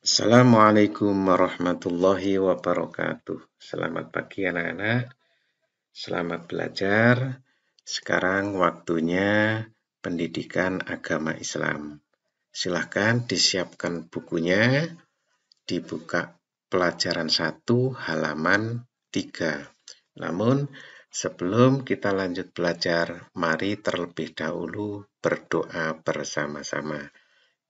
Assalamualaikum warahmatullahi wabarakatuh. Selamat pagi anak-anak. Selamat belajar. Sekarang waktunya pendidikan agama Islam. Silahkan disiapkan bukunya. Dibuka pelajaran 1 halaman 3. Namun sebelum kita lanjut belajar, mari terlebih dahulu berdoa bersama-sama.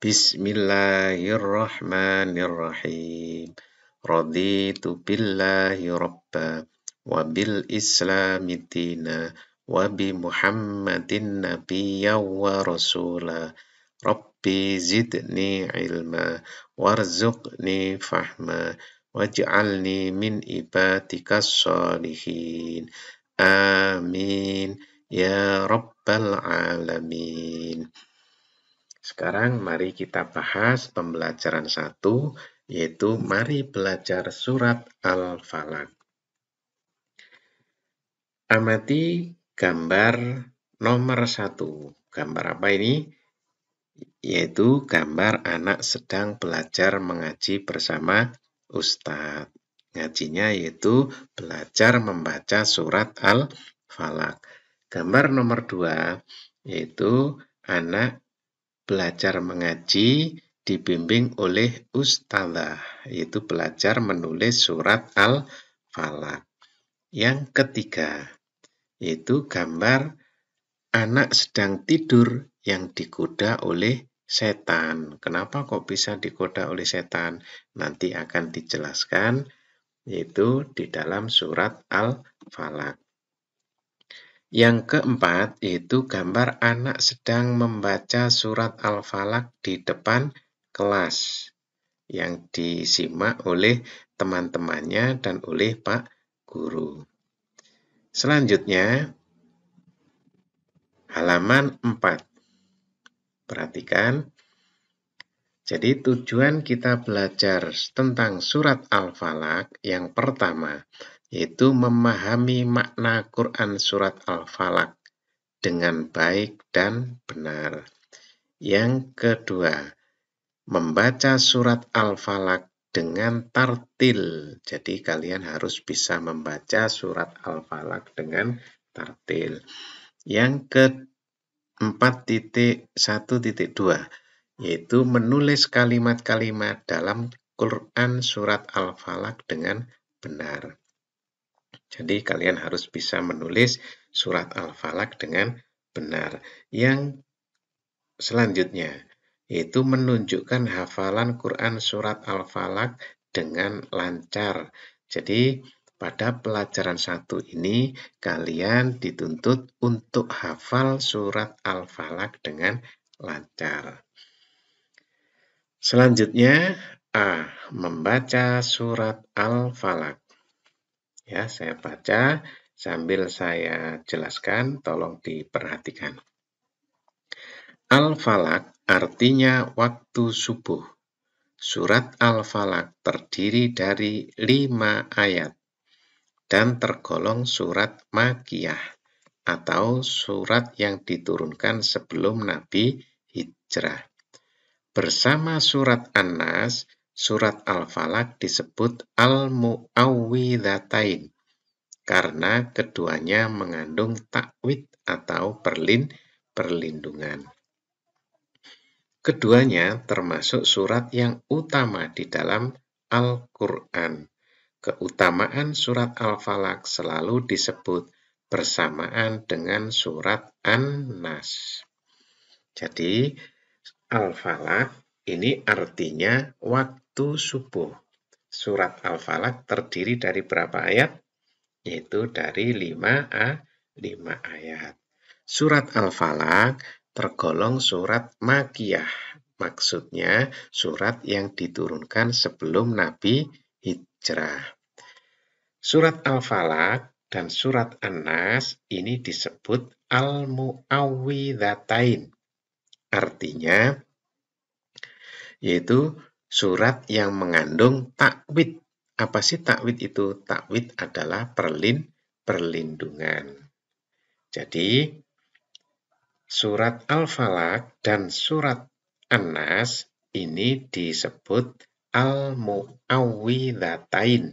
Bismillahirrahmanirrahim. Raditu billahi rabba wa bil islami dina wa bi muhammadin nabiyya wa rasula. Rabbi zidni ilma warzuqni fahma waj'alni min ibadika salihin Amin. Ya Rabbal Alamin. Sekarang mari kita bahas pembelajaran satu yaitu mari belajar surat Al-Falaq. Amati gambar nomor satu Gambar apa ini? Yaitu gambar anak sedang belajar mengaji bersama Ustadz. Ngajinya yaitu belajar membaca surat Al-Falaq. Gambar nomor dua yaitu anak belajar mengaji dibimbing oleh ustazah, yaitu belajar menulis surat Al-Falaq. Yang ketiga, yaitu gambar anak sedang tidur yang digoda oleh setan. Kenapa kok bisa digoda oleh setan? Nanti akan dijelaskan yaitu di dalam surat Al-Falaq. Yang keempat, yaitu gambar anak sedang membaca surat Al-Falak di depan kelas yang disimak oleh teman-temannya dan oleh Pak Guru. Selanjutnya, halaman 4. Perhatikan. Jadi tujuan kita belajar tentang surat Al-Falak yang pertama yaitu memahami makna Quran Surat Al-Falaq dengan baik dan benar. Yang kedua, membaca Surat Al-Falaq dengan tartil. Jadi kalian harus bisa membaca Surat Al-Falaq dengan tartil. Yang keempat titik satu titik dua yaitu menulis kalimat-kalimat dalam Quran Surat Al-Falaq dengan benar. Jadi kalian harus bisa menulis surat Al-Falak dengan benar. Yang selanjutnya yaitu menunjukkan hafalan Quran surat Al-Falak dengan lancar. Jadi pada pelajaran satu ini kalian dituntut untuk hafal surat Al-Falak dengan lancar. Selanjutnya A. Ah, membaca surat Al-Falak. Ya, saya baca sambil saya jelaskan, tolong diperhatikan. Al-Falak artinya waktu subuh. Surat Al-Falak terdiri dari lima ayat dan tergolong surat Makiyah atau surat yang diturunkan sebelum Nabi hijrah. Bersama surat An-Nas, surat Al-Falak disebut Al-Mu'awwidhatain karena keduanya mengandung takwid atau perlin perlindungan. Keduanya termasuk surat yang utama di dalam Al-Qur'an. Keutamaan surat Al-Falak selalu disebut bersamaan dengan surat An-Nas. Jadi, Al-Falak ini artinya waktu subuh. Surat Al-Falaq terdiri dari berapa ayat? Yaitu dari 5 a 5 ayat. Surat Al-Falaq tergolong surat makiyah. Maksudnya surat yang diturunkan sebelum Nabi hijrah. Surat Al-Falaq dan surat An-Nas ini disebut al muawidatain Artinya yaitu surat yang mengandung takwid. Apa sih takwid itu? Takwid adalah perlin perlindungan. Jadi, surat al falaq dan surat An-Nas ini disebut Al-Mu'awwidhatain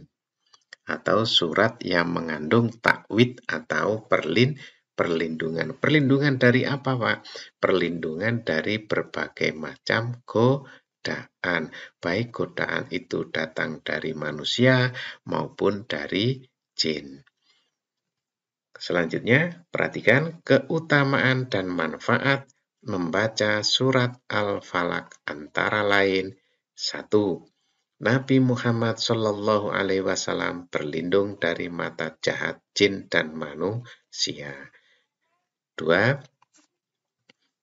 atau surat yang mengandung takwid atau perlin perlindungan. Perlindungan dari apa, Pak? Perlindungan dari berbagai macam go godaan. Baik godaan itu datang dari manusia maupun dari jin. Selanjutnya, perhatikan keutamaan dan manfaat membaca surat Al-Falak antara lain satu Nabi Muhammad SAW Alaihi berlindung dari mata jahat jin dan manusia. Dua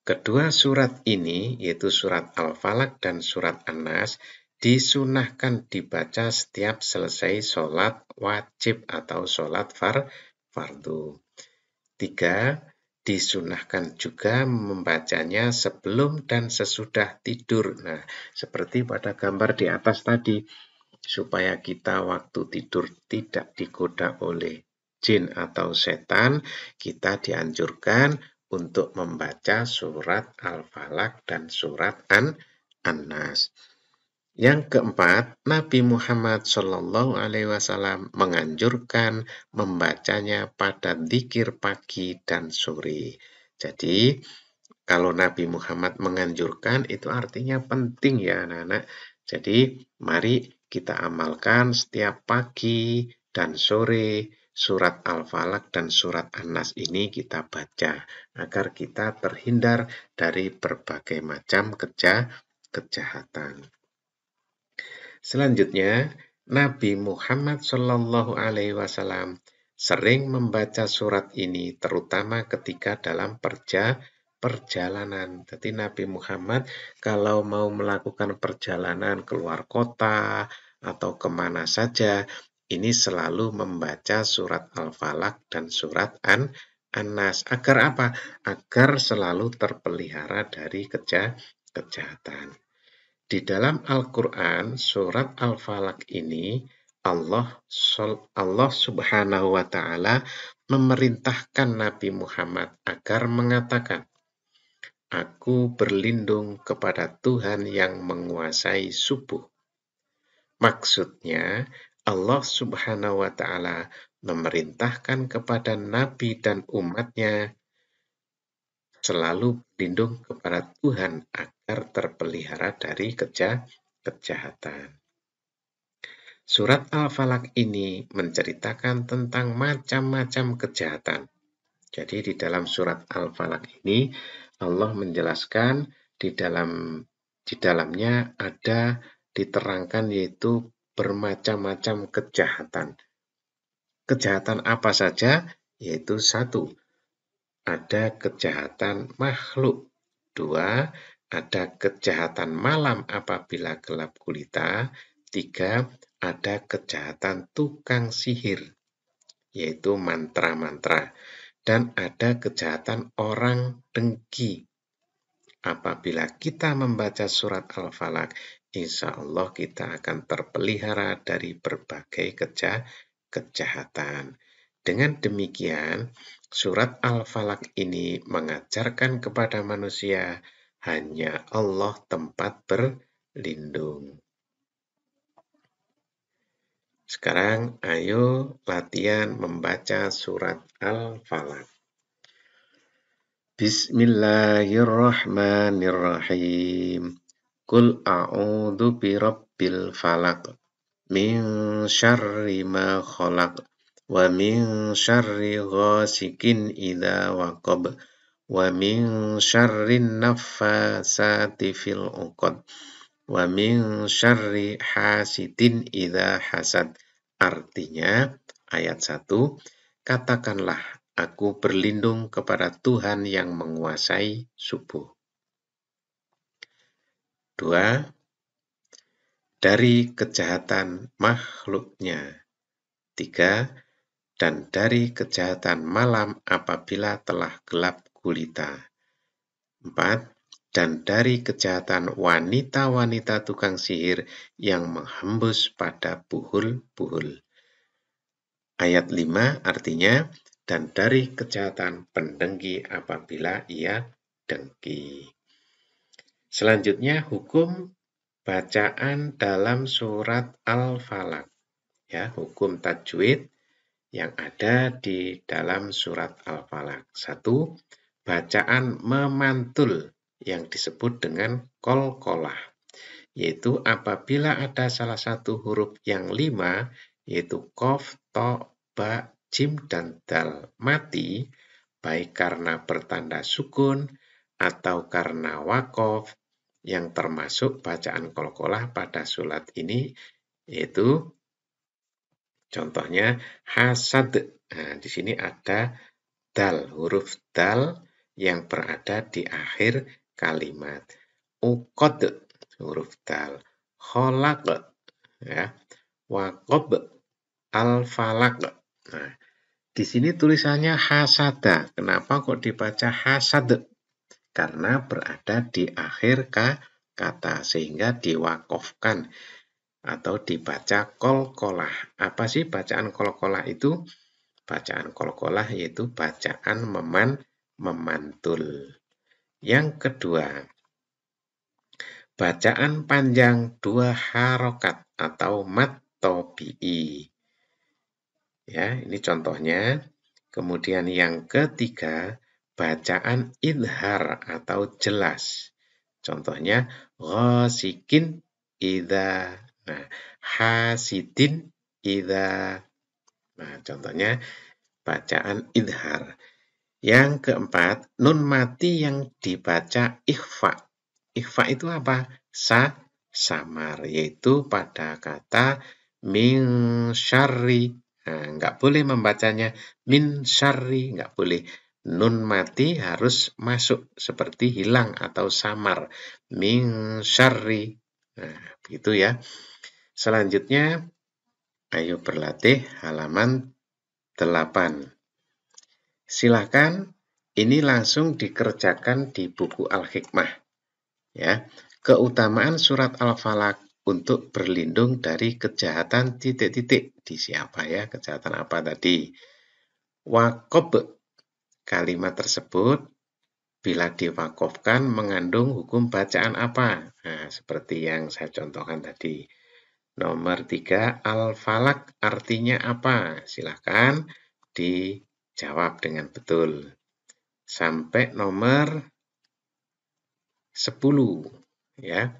Kedua surat ini, yaitu surat Al-Falak dan surat An-Nas, disunahkan dibaca setiap selesai sholat wajib atau sholat far, fardu. Tiga, disunahkan juga membacanya sebelum dan sesudah tidur. Nah, seperti pada gambar di atas tadi, supaya kita waktu tidur tidak digoda oleh jin atau setan, kita dianjurkan untuk membaca surat Al-Falaq dan surat An-Nas. Yang keempat, Nabi Muhammad Shallallahu Alaihi Wasallam menganjurkan membacanya pada dikir pagi dan sore. Jadi, kalau Nabi Muhammad menganjurkan, itu artinya penting ya anak-anak. Jadi, mari kita amalkan setiap pagi dan sore surat Al-Falak dan surat An-Nas ini kita baca agar kita terhindar dari berbagai macam keja kejahatan. Selanjutnya, Nabi Muhammad Shallallahu Alaihi Wasallam sering membaca surat ini, terutama ketika dalam perja perjalanan. Jadi Nabi Muhammad kalau mau melakukan perjalanan keluar kota atau kemana saja, ini selalu membaca surat Al-Falak dan surat An Anas agar apa? Agar selalu terpelihara dari keja kejahatan. Di dalam Al-Qur'an surat Al-Falak ini Allah Allah Subhanahu wa taala memerintahkan Nabi Muhammad agar mengatakan Aku berlindung kepada Tuhan yang menguasai subuh. Maksudnya, Allah Subhanahu wa Ta'ala memerintahkan kepada nabi dan umatnya selalu berlindung kepada Tuhan agar terpelihara dari keja kejahatan. Surat Al-Falak ini menceritakan tentang macam-macam kejahatan. Jadi di dalam surat Al-Falak ini Allah menjelaskan di dalam di dalamnya ada diterangkan yaitu bermacam-macam kejahatan. Kejahatan apa saja? Yaitu satu, ada kejahatan makhluk. Dua, ada kejahatan malam apabila gelap gulita. Tiga, ada kejahatan tukang sihir, yaitu mantra-mantra. Dan ada kejahatan orang dengki, Apabila kita membaca surat Al-Falak, insya Allah kita akan terpelihara dari berbagai keja kejahatan. Dengan demikian, surat Al-Falak ini mengajarkan kepada manusia hanya Allah tempat berlindung. Sekarang ayo latihan membaca surat Al-Falak. Bismillahirrahmanirrahim. Qul a'udzu Rabbil falaq min syarri ma khalaq wa min syarri ghasikin idza waqab wa min syarri naffasati fil 'uqad wa min syarri hasidin idza hasad. Artinya ayat 1 katakanlah Aku berlindung kepada Tuhan yang menguasai subuh. Dua, dari kejahatan makhluknya. Tiga, dan dari kejahatan malam apabila telah gelap gulita. Empat, dan dari kejahatan wanita-wanita tukang sihir yang menghembus pada buhul-buhul. Ayat 5 artinya, dan dari kejahatan pendengki apabila ia dengki. Selanjutnya hukum bacaan dalam surat Al-Falaq. Ya, hukum tajwid yang ada di dalam surat Al-Falaq. Satu, bacaan memantul yang disebut dengan kol kolah, Yaitu apabila ada salah satu huruf yang lima, yaitu kof, to, ba, jim dan dal mati, baik karena bertanda sukun atau karena wakof, yang termasuk bacaan kolokolah pada sulat ini, yaitu contohnya hasad. Nah, di sini ada dal, huruf dal yang berada di akhir kalimat. Ukod, huruf dal. Kholak, ya. Wakob, alfalak Nah, di sini tulisannya hasada. Kenapa kok dibaca hasad? Karena berada di akhir kata sehingga diwakofkan atau dibaca kolkolah. Apa sih bacaan kolkolah itu? Bacaan kolkolah yaitu bacaan meman memantul. Yang kedua, bacaan panjang dua harokat atau mat tobi'i. Ya, ini contohnya. Kemudian yang ketiga, bacaan idhar atau jelas. Contohnya, ghasikin idha. Nah, hasidin idha. Nah, contohnya bacaan idhar. Yang keempat, nun mati yang dibaca ikhfa. Ikhfa itu apa? Sa samar, yaitu pada kata min syarri Nah, nggak boleh membacanya min syari, nggak boleh. Nun mati harus masuk seperti hilang atau samar. Min syari. Nah, begitu ya. Selanjutnya, ayo berlatih halaman 8. Silahkan ini langsung dikerjakan di buku Al-Hikmah. Ya, keutamaan surat Al-Falak untuk berlindung dari kejahatan titik-titik di siapa ya kejahatan apa tadi wakob kalimat tersebut bila diwakofkan mengandung hukum bacaan apa nah, seperti yang saya contohkan tadi nomor tiga al-falak artinya apa silahkan dijawab dengan betul sampai nomor 10 ya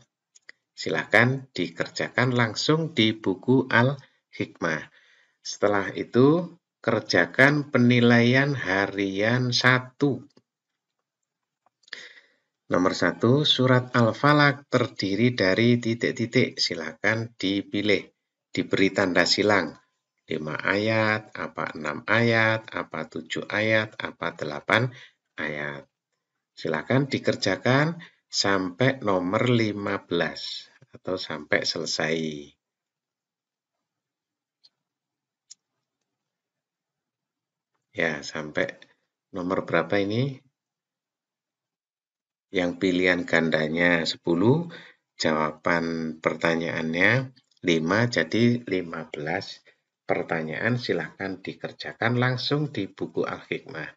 Silahkan dikerjakan langsung di buku Al-Hikmah. Setelah itu, kerjakan penilaian harian 1. Nomor 1, surat Al-Falak terdiri dari titik-titik. Silakan dipilih, diberi tanda silang. 5 ayat, apa 6 ayat, apa 7 ayat, apa 8 ayat. Silakan dikerjakan sampai nomor 15 atau sampai selesai. Ya, sampai nomor berapa ini? Yang pilihan gandanya 10, jawaban pertanyaannya 5, jadi 15 pertanyaan silahkan dikerjakan langsung di buku Al-Hikmah.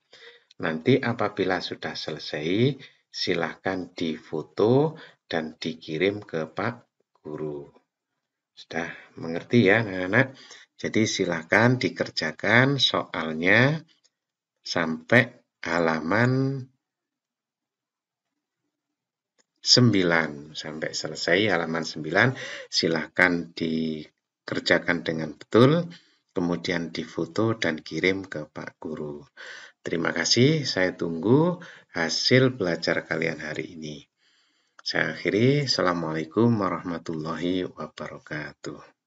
Nanti apabila sudah selesai, silahkan difoto dan dikirim ke Pak Guru. Sudah mengerti ya anak-anak? Jadi silahkan dikerjakan soalnya sampai halaman 9 sampai selesai halaman 9 silahkan dikerjakan dengan betul kemudian difoto dan kirim ke Pak Guru. Terima kasih, saya tunggu hasil belajar kalian hari ini. Saya akhiri, Assalamualaikum warahmatullahi wabarakatuh.